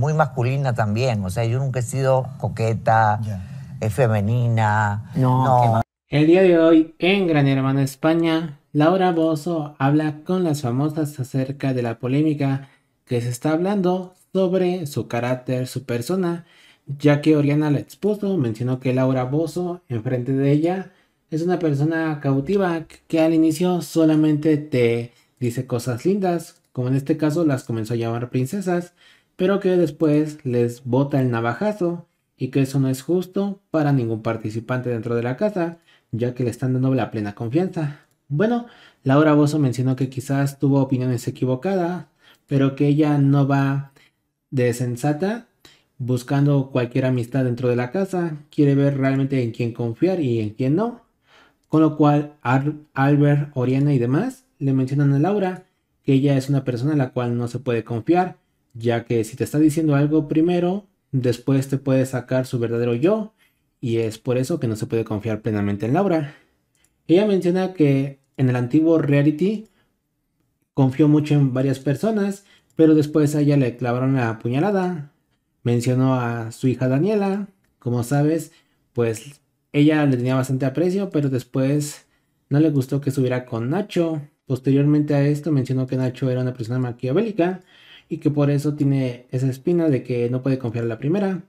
muy masculina también. O sea, yo nunca he sido coqueta, eh, femenina. No. El día de hoy, en Gran Hermano España, Laura Bozo habla con las famosas acerca de la polémica que se está hablando sobre su carácter, su persona, ya que Oriana la expuso, mencionó que Laura Bozo, enfrente de ella, es una persona cautiva que al inicio solamente te dice cosas lindas, como en este caso las comenzó a llamar princesas, pero que después les bota el navajazo y que eso no es justo para ningún participante dentro de la casa, ya que le están dando la plena confianza. Bueno, Laura Bozo mencionó que quizás tuvo opiniones equivocadas, pero que ella no va de sensata buscando cualquier amistad dentro de la casa, quiere ver realmente en quién confiar y en quién no. Con lo cual, Albert, Oriana y demás le mencionan a Laura que ella es una persona a la cual no se puede confiar ya que si te está diciendo algo primero, después te puede sacar su verdadero yo, y es por eso que no se puede confiar plenamente en Laura. Ella menciona que en el antiguo reality confió mucho en varias personas, pero después a ella le clavaron la puñalada. Mencionó a su hija Daniela, como sabes, pues ella le tenía bastante aprecio, pero después no le gustó que estuviera con Nacho. Posteriormente a esto mencionó que Nacho era una persona maquiavélica, y que por eso tiene esa espina de que no puede confiar en la primera.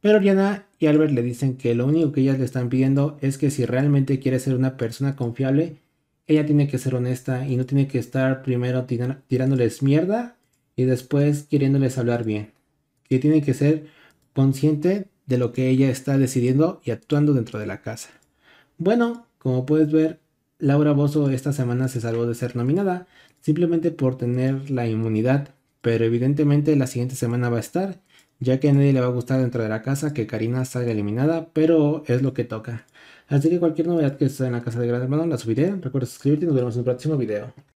Pero Rihanna y Albert le dicen que lo único que ellas le están pidiendo es que si realmente quiere ser una persona confiable, ella tiene que ser honesta y no tiene que estar primero tirándoles mierda y después queriéndoles hablar bien. Que tiene que ser consciente de lo que ella está decidiendo y actuando dentro de la casa. Bueno, como puedes ver, Laura Bozo esta semana se salvó de ser nominada simplemente por tener la inmunidad pero evidentemente la siguiente semana va a estar, ya que a nadie le va a gustar dentro de la casa que Karina salga eliminada, pero es lo que toca. Así que cualquier novedad que esté en la casa de Gran Hermano la subiré, recuerda suscribirte y nos vemos en un próximo video.